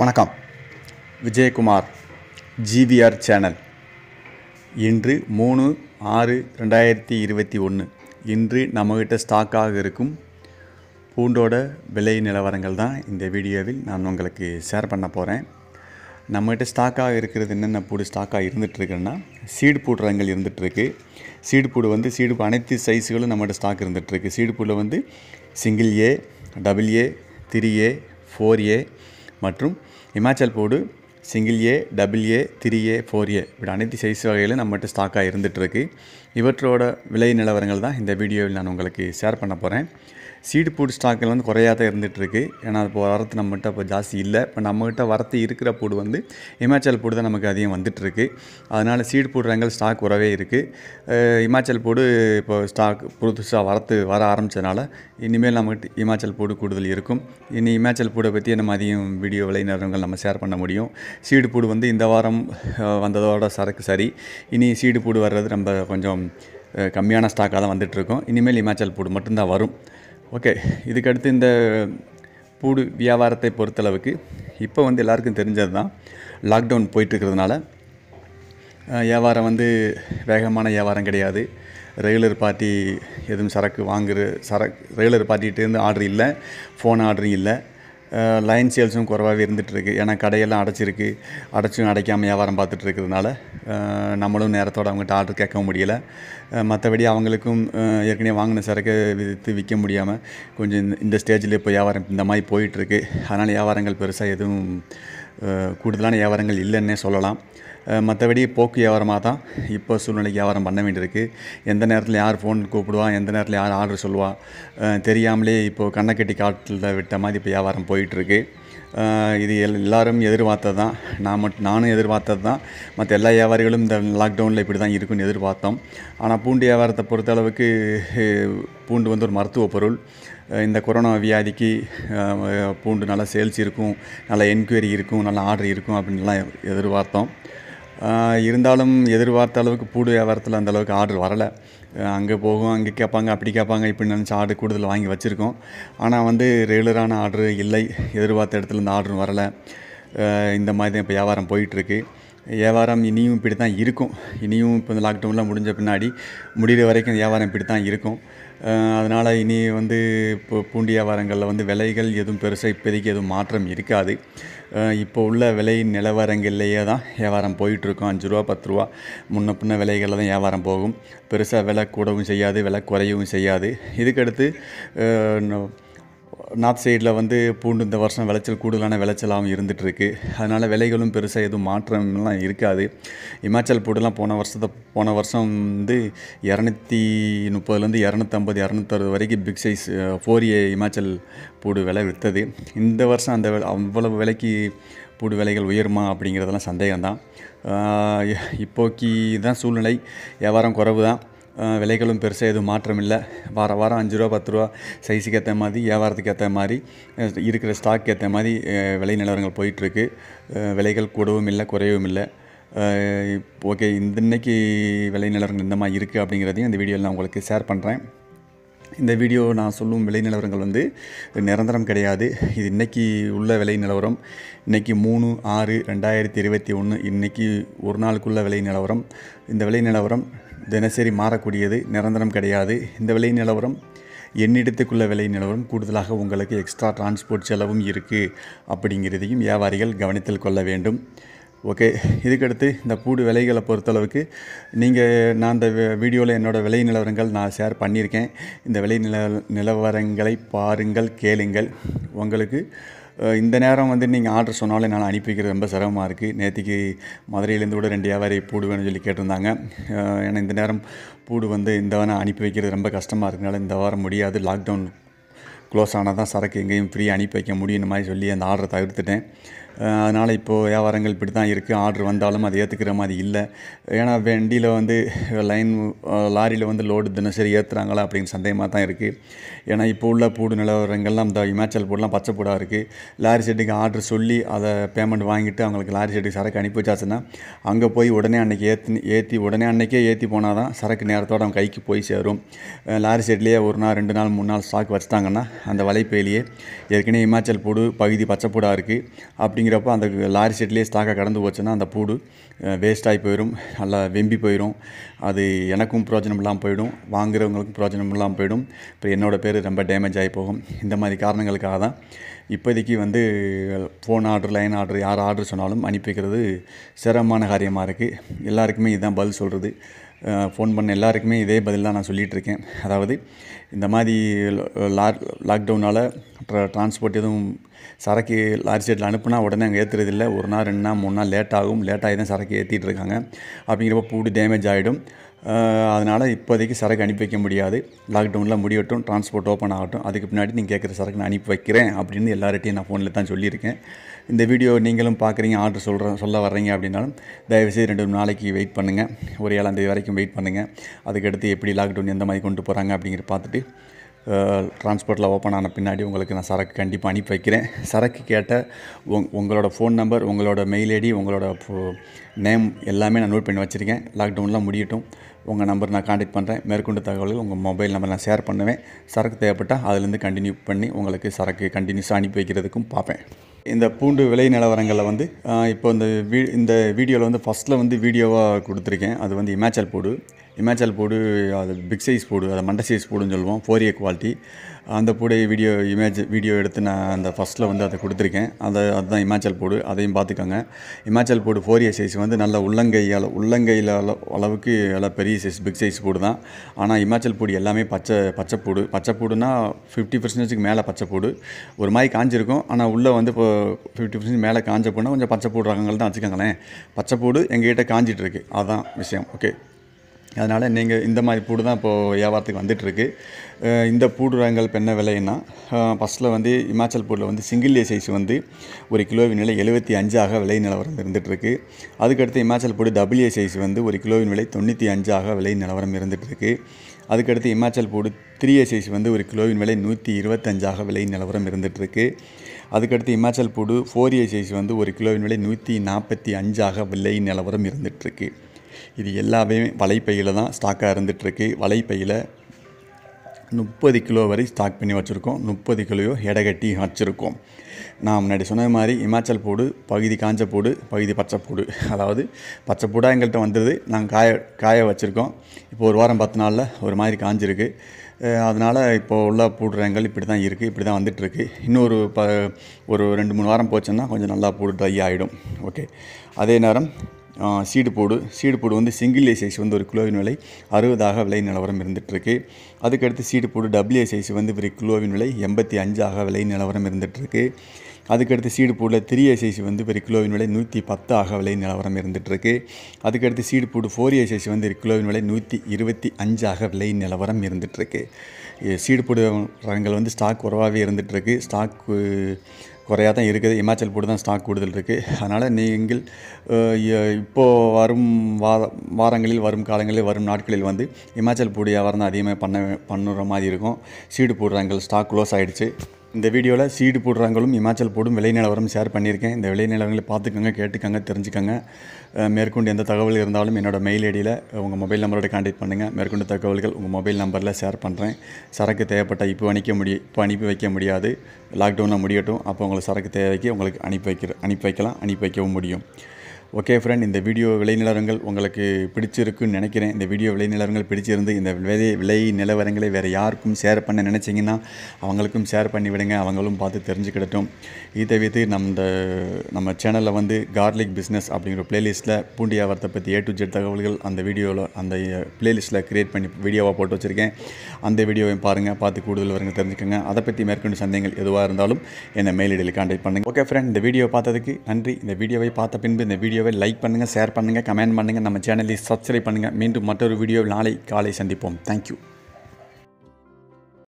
வணக்கம் Vijayakumar GVR channel இன்று மூணு ஆறு ரெண்டாயிரத்தி இருபத்தி ஒன்று இன்று நம்மகிட்ட ஸ்டாக்காக இருக்கும் பூண்டோட விலை நிலவரங்கள் தான் இந்த வீடியோவில் நான் உங்களுக்கு ஷேர் பண்ண போகிறேன் நம்மகிட்ட ஸ்டாக்காக இருக்கிறது என்னென்ன பூடு ஸ்டாக்காக இருந்துகிட்ருக்குன்னா சீடு பூடுறங்கள் இருந்துகிட்ருக்கு சீடு பூடு வந்து சீடு அனைத்து சைஸுகளும் நம்மகிட்ட ஸ்டாக் இருந்துகிட்ருக்கு சீடு பூடில் வந்து single A double A three A four A மற்றும் இமாச்சல் போர்டு single A double A three A four A இப்படி அனைத்து சைஸ் வகையிலும் நம்மகிட்ட ஸ்டாக்காக இருந்துகிட்ருக்கு இவற்றோட விலை நிலவரங்கள் தான் இந்த வீடியோவில் நான் உங்களுக்கு ஷேர் பண்ண போகிறேன் சீடு பூடு ஸ்டாக்கில் வந்து குறையாக தான் இருந்துகிட்ருக்கு ஏன்னா இப்போ வரத்து நம்மகிட்ட இப்போ ஜாஸ்தி இல்லை இப்போ நம்மகிட்ட வரத்து இருக்கிற பூடு வந்து இமாச்சல் பூடு தான் நமக்கு அதிகம் வந்துட்டுருக்கு அதனால் சீடு போடுறாங்கள் ஸ்டாக் குறவே இருக்குது இமாச்சல் பூடு இப்போ ஸ்டாக் புதுசாக வரத்து வர ஆரம்பித்ததுனால இனிமேல் நம்மகிட்ட இமாச்சல் பூடு கூடுதல் இருக்கும் இனி இமாச்சல் பூடை பற்றி நம்ம அதிகம் வீடியோ விளைநிறங்கள் நம்ம ஷேர் பண்ண முடியும் சீடு பூடு வந்து இந்த வாரம் வந்ததோட சரக்கு சரி இனி சீடு பூடு வர்றது நம்ம கொஞ்சம் கம்மியான ஸ்டாக்காக தான் வந்துட்டுருக்கோம் இனிமேல் இமாச்சல் பூடு மட்டும்தான் வரும் ஓகே இதுக்கடுத்து இந்த பூடு வியாபாரத்தை பொறுத்தளவுக்கு இப்போ வந்து எல்லாருக்கும் தெரிஞ்சது தான் லாக்டவுன் போயிட்டுருக்கிறதுனால வியாபாரம் வந்து வேகமான வியாபாரம் கிடையாது ரெகுலர் பார்ட்டி எதுவும் சரக்கு வாங்குற சரக்கு ரெகுலர் பார்ட்டிகிட்டேருந்து ஆர்டர் இல்லை ஃபோன் ஆர்டரும் இல்லை லைன் சேல்ஸும் குறைவாகவே இருந்துகிட்ருக்கு ஏன்னா கடையெல்லாம் அடைச்சிருக்கு அடைச்சும் அடைக்காமல் வியாபாரம் பார்த்துட்டு இருக்கிறதுனால நம்மளும் நேரத்தோடு அவங்ககிட்ட ஆர்டர் கேட்கவும் முடியலை மற்றபடி அவங்களுக்கும் ஏற்கனவே வாங்கின சரக்கு விற்று விற்க முடியாமல் கொஞ்சம் இந்த ஸ்டேஜில் இப்போ வியாபாரம் இந்த மாதிரி போயிட்டுருக்கு அதனால் வியாபாரங்கள் பெருசாக எதுவும் கூடுதலான வியாபாரங்கள் இல்லைன்னே சொல்லலாம் மற்றபடி போக்கு வியாபாரமாக தான் இப்போ சூழ்நிலைக்கு வியாபாரம் பண்ண வேண்டியிருக்கு எந்த நேரத்தில் யார் ஃபோன் கூப்பிடுவா எந்த நேரத்தில் யார் ஆர்டர் சொல்லுவா தெரியாமலே இப்போது கண்ணக்கட்டி காட்டில் விட்ட மாதிரி இப்போ வியாபாரம் போயிட்டுருக்கு இது எல் எல்லோரும் எதிர்பார்த்தது தான் நான் மட் நானும் எதிர்பார்த்தது தான் மற்ற எல்லா வியாபாரிகளும் இந்த லாக்டவுனில் இப்படி தான் இருக்குன்னு எதிர்பார்த்தோம் ஆனால் பூண்டு வியாபாரத்தை பொறுத்தளவுக்கு பூண்டு வந்து ஒரு மருத்துவ பொருள் இந்த கொரோனா வியாதிக்கு பூண்டு நல்லா சேல்ஸ் இருக்கும் நல்லா என்கொயரி இருக்கும் நல்லா ஆர்டர் இருக்கும் அப்படின்லாம் எதிர்பார்த்தோம் இருந்தாலும் எதிர்பார்த்த அளவுக்கு பூடு வியாபாரத்தில் அந்த அளவுக்கு ஆர்டர் வரலை அங்கே போகும் அங்கே கேட்பாங்க அப்படி கேட்பாங்க இப்படி நினச்சி ஆர்டர் கூடுதல் வாங்கி வச்சுருக்கோம் ஆனால் வந்து ரெகுலரான ஆர்டர் இல்லை எதிர்பார்த்த இடத்துல இந்த ஆர்டரும் வரலை இந்த மாதிரி தான் இப்போ வியாபாரம் போயிட்டுருக்கு வியாபாரம் இனியும் இப்படி தான் இருக்கும் இனியும் இப்போ இந்த லாக்டவுன்லாம் முடிஞ்ச பின்னாடி முடிகிற வரைக்கும் வியாபாரம் இப்படி தான் இருக்கும் அதனால் இனி வந்து இப்போ பூண்டி வியாபாரங்களில் வந்து விலைகள் எதுவும் பெருசாக இப்போதைக்கு எதுவும் மாற்றம் இருக்காது இப்போ உள்ள விலை நிலவரங்கள்லேயே தான் வியாபாரம் போயிட்டுருக்கோம் அஞ்சு ரூபா பத்து ரூபா முன்ன பின்ன விலைகளில் தான் வியாபாரம் போகும் பெருசாக விலை கூடவும் செய்யாது விலை குறையவும் செய்யாது இதுக்கடுத்து நார்த் சைடில் வந்து பூண்டு இந்த வருஷம் விளைச்சல் கூடுதலான விளைச்சலாகவும் இருந்துகிட்ருக்கு அதனால் விலைகளும் பெருசாக எதுவும் மாற்றம்லாம் இருக்காது இமாச்சல் பூடெலாம் போன வருஷத்தை போன வருஷம் வந்து இரநூத்தி முப்பதுலேருந்து இரநூத்தம்பது இரநூத்தறுபது வரைக்கும் big size four A Himachal பூடு விலை விற்றது இந்த வருஷம் அந்த அவ்வளவு விலைக்கு பூடு விலைகள் உயருமா அப்படிங்கிறதெல்லாம் சந்தேகம்தான் இப்போக்கி தான் சூழ்நிலை வியாபாரம் குறவு தான் விலைகளும் பெருசாக எதுவும் மாற்றம் இல்லை வார வாரம் அஞ்சு ரூபா பத்து ரூபா சைஸுக்கு ஏற்ற மாதிரி வியாபாரத்துக்கு ஏற்ற மாதிரி இருக்கிற ஸ்டாக் ஏற்ற மாதிரி விலை நிலவரங்கள் போயிட்டுருக்கு விலைகள் கூடவும் இல்லை குறையவும் இல்லை ஓகே இந்த இன்னைக்கு விலை நிலவரங்கள் இந்த மாதிரி இருக்குது அப்படிங்கிறதையும் இந்த வீடியோவில் நான் உங்களுக்கு ஷேர் பண்ணுறேன் இந்த வீடியோ நான் சொல்லும் விலை நிலவரங்கள் வந்து நிரந்தரம் கிடையாது இது இன்றைக்கி உள்ள விலை நிலவரம் இன்றைக்கி மூணு ஆறு ரெண்டாயிரத்தி இருபத்தி ஒன்று இன்றைக்கி ஒரு நாளுக்குள்ள விலை நிலவரம் இந்த விலை நிலவரம் தினசரி மாறக்கூடியது நிரந்தரம் கிடையாது இந்த விலை நிலவரம் என்னிடத்துக்குள்ள விலை நிலவரம் கூடுதலாக உங்களுக்கு எக்ஸ்ட்ரா டிரான்ஸ்போர்ட் செலவும் இருக்குது அப்படிங்கிறதையும் வியாபாரிகள் கவனத்தில் கொள்ள வேண்டும் ஓகே இதுக்கடுத்து இந்த பூடு விலைகளை பொறுத்தளவுக்கு நீங்கள் நான் அந்த வீடியோவில் என்னோடய விலை நிலவரங்கள் நான் ஷேர் பண்ணியிருக்கேன் இந்த விலை நில நிலவரங்களை பாருங்கள் கேளுங்கள் உங்களுக்கு இந்த நேரம் வந்து நீங்கள் ஆர்டர் சொன்னாலே நான் அனுப்பி வைக்கிறது ரொம்ப சிரமமாக இருக்குது நேற்றுக்கு மதுரையிலேருந்து கூட ரெண்டு வியாபாரி பூடு வேணும்னு சொல்லி கேட்டிருந்தாங்க ஏன்னா இந்த நேரம் பூடு வந்து இந்த வாரம் அனுப்பி வைக்கிறது ரொம்ப கஷ்டமாக இருக்கிறனால இந்த வாரம் முடியாது லாக்டவுன் க்ளோஸ் ஆனால் தான் சரக்கு எங்கேயும் ஃப்ரீ அனுப்பி வைக்க முடியும் மாதிரி சொல்லி அந்த ஆர்டரை தவிர்த்துட்டேன் அதனால் இப்போது வியாபாரங்கள் இப்படி தான் இருக்குது ஆர்டர் வந்தாலும் அதை ஏற்றுக்கிற மாதிரி இல்லை ஏன்னா வண்டியில் வந்து லைன் லாரியில் வந்து லோடு தினசரி ஏற்றுறாங்களா அப்படின்னு சந்தேகமாக தான் இருக்குது ஏன்னா இப்போ உள்ள பூடு நிலவரங்கள்லாம் இந்த இமாச்சல் பூடெலாம் பச்சை பூடாக இருக்குது லாரி செட்டுக்கு ஆர்டர் சொல்லி அதை பேமெண்ட் வாங்கிட்டு அவங்களுக்கு லாரி செட்டுக்கு சரக்கு அனுப்பி வச்சாச்சுன்னா அங்கே போய் உடனே அன்றைக்கி ஏற்றி ஏற்றி உடனே அன்றைக்கே ஏற்றி போனால் தான் சரக்கு நேரத்தோடு அவங்க கைக்கு போய் சேரும் லாரி செட்லேயே ஒரு நாள் ரெண்டு நாள் மூணு நாள் ஸ்டாக் வச்சுட்டாங்கன்னா அந்த வலைப்பேலியே ஏற்கனவே இமாச்சல் பூடு பகுதி பச்சை பூடாக இருக்குது அப்படி அப்படிங்கிறப்ப அந்த லாரி செட்லேயே ஸ்டாக்காக கடந்து போச்சுன்னா அந்த பூடு வேஸ்ட்டாகி போயிடும் நல்லா வெம்பி போயிடும் அது எனக்கும் பிரோஜனம் இல்லாமல் போயிடும் வாங்குறவங்களுக்கும் பிரோஜனம் இல்லாமல் போயிடும் இப்போ என்னோடய பேர் ரொம்ப டேமேஜ் ஆகி போகும் இந்த மாதிரி காரணங்களுக்காக தான் இப்போதைக்கு வந்து ஃபோன் ஆர்டர் லைன் ஆர்டர் யார் ஆர்டர் சொன்னாலும் அனுப்பி வைக்கிறது சிரமமான காரியமாக இருக்குது எல்லாருக்குமே இதுதான் பதில் சொல்கிறது ஃபோன் பண்ண எல்லாருக்குமே இதே பதில் தான் நான் சொல்லிகிட்ருக்கேன் அதாவது இந்த மாதிரி லா லாக்டவுனால் ட்ரான்ஸ்போர்ட் எதுவும் சரக்கு லாரி சைட்டில் அனுப்புனா உடனே அங்கே ஏற்றுறதில்லை ஒரு நாள் ரெண்டு நாள் மூணு நாள் லேட் ஆகும் லேட்டாகி தான் சரக்கு ஏற்றிட்டு இருக்காங்க அப்படிங்கிறப்ப பூடு டேமேஜ் ஆகிடும் அதனால் இப்போதைக்கு சரக்கு அனுப்பி வைக்க முடியாது லாக்டவுனில் முடியட்டும் டிரான்ஸ்போர்ட் ஓப்பன் ஆகட்டும் அதுக்கு பின்னாடி நீங்கள் கேட்குற சரக்கு நான் அனுப்பி வைக்கிறேன் அப்படின்னு எல்லார்ட்டையும் நான் ஃபோனில் தான் சொல்லியிருக்கேன் இந்த வீடியோ நீங்களும் பார்க்குறீங்க ஆர்டர் சொல்கிற சொல்ல வர்றீங்க அப்படின்னாலும் தயவுசெய்து ரெண்டு மூணு நாளைக்கு வெயிட் பண்ணுங்கள் ஒரு ஏழாந்தேதி வரைக்கும் வெயிட் பண்ணுங்கள் அதுக்கடுத்து எப்படி லாக்டவுன் எந்த மாதிரி கொண்டு போகிறாங்க அப்படிங்கிற பார்த்துட்டு டிரான்ஸ்போர்ட்டில் ஓப்பன் ஆன பின்னாடி உங்களுக்கு நான் சரக்கு கண்டிப்பாக அனுப்பி வைக்கிறேன் சரக்கு கேட்ட உங் உங்களோட ஃபோன் நம்பர் உங்களோட மெயில் ஐடி உங்களோட நேம் எல்லாமே நான் நோட் பண்ணி வச்சுருக்கேன் லாக்டவுன்லாம் முடியட்டும் உங்கள் நம்பர் நான் காண்டாக்ட் பண்ணுறேன் மேற்கொண்டு தகவல்கள் உங்கள் மொபைல் நம்பர் நான் ஷேர் பண்ணுவேன் சரக்கு தேவைப்பட்டால் அதுலேருந்து கண்டினியூ பண்ணி உங்களுக்கு சரக்கு கண்டினியூஸாக அனுப்பி வைக்கிறதுக்கும் பார்ப்பேன் இந்த பூண்டு விலை நிலவரங்களில் வந்து இப்போ இந்த வீ இந்த வீடியோவில் வந்து ஃபஸ்ட்டில் வந்து வீடியோவாக கொடுத்துருக்கேன் அது வந்து இமாச்சல் போடு இமாச்சல் போடு அது பிக் சைஸ் போடு அதை மண்டை சைஸ் போடுன்னு சொல்லுவோம் ஃபோரிய குவாலிட்டி அந்த பூடைய வீடியோ இமேஜ் வீடியோ எடுத்து நான் அந்த ஃபஸ்ட்டில் வந்து அதை கொடுத்துருக்கேன் அதை அதுதான் இமாச்சல் போடு அதையும் பார்த்துக்கோங்க இமாச்சல் போடு ஃபோர் இயர் சைஸ் வந்து நல்ல உள்ளங்கையால் உள்ளங்கையில் அளவுக்கு எல்லாம் பெரிய சைஸ் பிக் சைஸ் பூடு தான் ஆனால் இமாச்சல் பூடு எல்லாமே பச்சை பச்சைப்பூடு பச்சைப்பூடுனா ஃபிஃப்டி பர்சன்டேஜுக்கு மேலே பச்சைப்பூடு ஒரு மாதிரி காஞ்சிருக்கும் ஆனால் உள்ளே வந்து இப்போ ஃபிஃப்டி பர்சன்ட் மேலே காஞ்ச பூனா கொஞ்சம் பச்சை ரகங்கள் தான் வச்சுக்கோங்களேன் பச்சைப்பூடு எங்ககிட்ட காஞ்சிட்டு இருக்கு அதுதான் விஷயம் ஓகே அதனால் நீங்கள் இந்த மாதிரி பூடு தான் இப்போது வியாபாரத்துக்கு வந்துட்டுருக்கு இந்த பூடு ரகங்கள் இப்போ என்ன விலைன்னா ஃபஸ்ட்டில் வந்து இமாச்சல் பூடில் வந்து சிங்கிள் ஏ சைஸ் வந்து ஒரு கிலோவின் விலை எழுபத்தி அஞ்சாக விலை நிலவரம் இருந்துகிட்ருக்கு அதுக்கடுத்து இமாச்சல் பூடு டபுள் ஏ சைஸ் வந்து ஒரு கிலோவின் விலை தொண்ணூற்றி அஞ்சாக விலை நிலவரம் இருந்துகிட்ருக்கு அதுக்கடுத்து இமாச்சல் பூடு த்ரீ ஏ சைஸ் வந்து ஒரு கிலோவின் விலை நூற்றி இருபத்தஞ்சாக விலை நிலவரம் இருந்துகிட்ருக்கு அதுக்கடுத்து இமாச்சல் பூடு ஃபோர் ஏ சைஸ் வந்து ஒரு கிலோவின் விலை நூற்றி நாற்பத்தி அஞ்சாக விலை நிலவரம் இருந்துகிட்ருக்கு இது எல்லாமே வலைப்பையில் தான் ஸ்டாக்காக இருந்துகிட்ருக்கு வலைப்பையில் முப்பது கிலோ வரை ஸ்டாக் பண்ணி வச்சுருக்கோம் முப்பது எடை எடைகட்டி வச்சுருக்கோம் நான் முன்னாடி சொன்ன மாதிரி இமாச்சல் பூடு பகுதி காஞ்ச பூடு பகுதி பச்சைப்பூடு அதாவது பச்சைப்பூடாக எங்கள்கிட்ட வந்தது நாங்கள் காய காய வச்சுருக்கோம் இப்போ ஒரு வாரம் பத்து நாளில் ஒரு மாதிரி காஞ்சிருக்கு அதனால் இப்போ உள்ள பூடுறங்கள் இப்படி தான் இருக்குது இப்படி தான் வந்துட்டுருக்கு இன்னொரு ப ஒரு ரெண்டு மூணு வாரம் போச்சுன்னா கொஞ்சம் நல்லா பூடு ட்ரை ஆகிடும் ஓகே அதே நேரம் சீடு போடு சீடு போடு வந்து சிங்கிள் ஏ சைஸ் வந்து ஒரு கிலோவின் விலை அறுபதாக விலை நிலவரம் இருந்துகிட்ருக்கு அதுக்கடுத்து சீடு போடு டபுள்யூ சைஸ் வந்து ஒரு கிலோவின் விலை எண்பத்தி அஞ்சாக விலை நிலவரம் இருந்துகிட்ருக்கு அதுக்கடுத்து சீடு போடில் த்ரீ சைஸ் வந்து ஒரு கிலோவின் விலை நூற்றி பத்து ஆக விலை நிலவரம் இருந்துகிட்ருக்கு அதுக்கடுத்து சீடு போடு ஃபோர் சைஸ் வந்து ஒரு கிலோவின் விலை நூற்றி இருபத்தி அஞ்சாக விலை நிலவரம் இருந்துகிட்ருக்கு சீடு போடு ரகங்கள் வந்து ஸ்டாக் குறவாகவே இருந்துகிட்ருக்கு ஸ்டாக்கு குறையாக தான் இருக்குது இமாச்சல் போட்டு தான் ஸ்டாக் கூடுதல் இருக்குது அதனால் நீங்கள் இப்போது வரும் வார வாரங்களில் வரும் காலங்களில் வரும் நாட்களில் வந்து இமாச்சல் பூடி வியாபாரம் தான் அதிகமாக பண்ண பண்ணுற மாதிரி இருக்கும் சீடு போடுறாங்க ஸ்டாக் க்ளோஸ் ஆகிடுச்சு இந்த வீடியோவில் சீடு போடுறாங்களும் இமாச்சல் போடும் விளை நிலவரம் ஷேர் பண்ணியிருக்கேன் இந்த விளை நிலவரங்களை பார்த்துக்கோங்க கேட்டுக்கோங்க தெரிஞ்சுக்கோங்க மேற்கொண்டு எந்த தகவல் இருந்தாலும் என்னோடய மெயில் ஐடியில் உங்கள் மொபைல் நம்பரோட காண்டாக்ட் பண்ணுங்கள் மேற்கொண்டு தகவல்கள் உங்கள் மொபைல் நம்பரில் ஷேர் பண்ணுறேன் சரக்கு தேவைப்பட்ட இப்போ அணிக்க முடியும் இப்போ அனுப்பி வைக்க முடியாது லாக்டவுனில் முடியட்டும் அப்போ உங்களுக்கு சரக்கு தேவைக்கு உங்களுக்கு அனுப்பி வைக்கிற அனுப்பி வைக்கலாம் அனுப்பி வைக்கவும் முடியும் ஓகே ஃப்ரெண்ட் இந்த வீடியோ விலை நிலவரங்கள் உங்களுக்கு பிடிச்சிருக்குன்னு நினைக்கிறேன் இந்த வீடியோ விலை நிலவரங்கள் பிடிச்சிருந்து இந்த விலை விலை நிலவரங்களை வேறு யாருக்கும் ஷேர் பண்ண நினச்சிங்கன்னா அவங்களுக்கும் ஷேர் பண்ணி விடுங்க அவங்களும் பார்த்து தெரிஞ்சுக்கிடட்டும் இது தவிர்த்து நம்ம நம்ம சேனலில் வந்து கார்லிக் பிஸ்னஸ் அப்படிங்கிற பிளேலிஸ்ட்டில் பூண்டி வியாபாரத்தை பற்றி ஏ டு ஜெட் தகவல்கள் அந்த வீடியோவில் அந்த பிளேலிஸ்ட்டில் க்ரியேட் பண்ணி வீடியோவாக போட்டு வச்சுருக்கேன் அந்த வீடியோவையும் பாருங்கள் பார்த்து கூடுதல் வரங்க தெரிஞ்சுக்கோங்க அதை பற்றி மேற்கொண்டு சந்தேகங்கள் எதுவாக இருந்தாலும் என்னை மெயில் ஐடியில் கான்டெக்ட் பண்ணுங்கள் ஓகே ஃப்ரெண்ட் இந்த வீடியோ பார்த்ததுக்கு நன்றி இந்த வீடியோவை பார்த்த பின்பு இந்த வீடியோ வீடியோவை லைக் பண்ணுங்கள் ஷேர் பண்ணுங்கள் கமெண்ட் பண்ணுங்கள் நம்ம சேனலை சப்ஸ்கிரைப் பண்ணுங்கள் மீண்டும் மற்றொரு வீடியோவில் நாளை காலை சந்திப்போம் தேங்க்யூ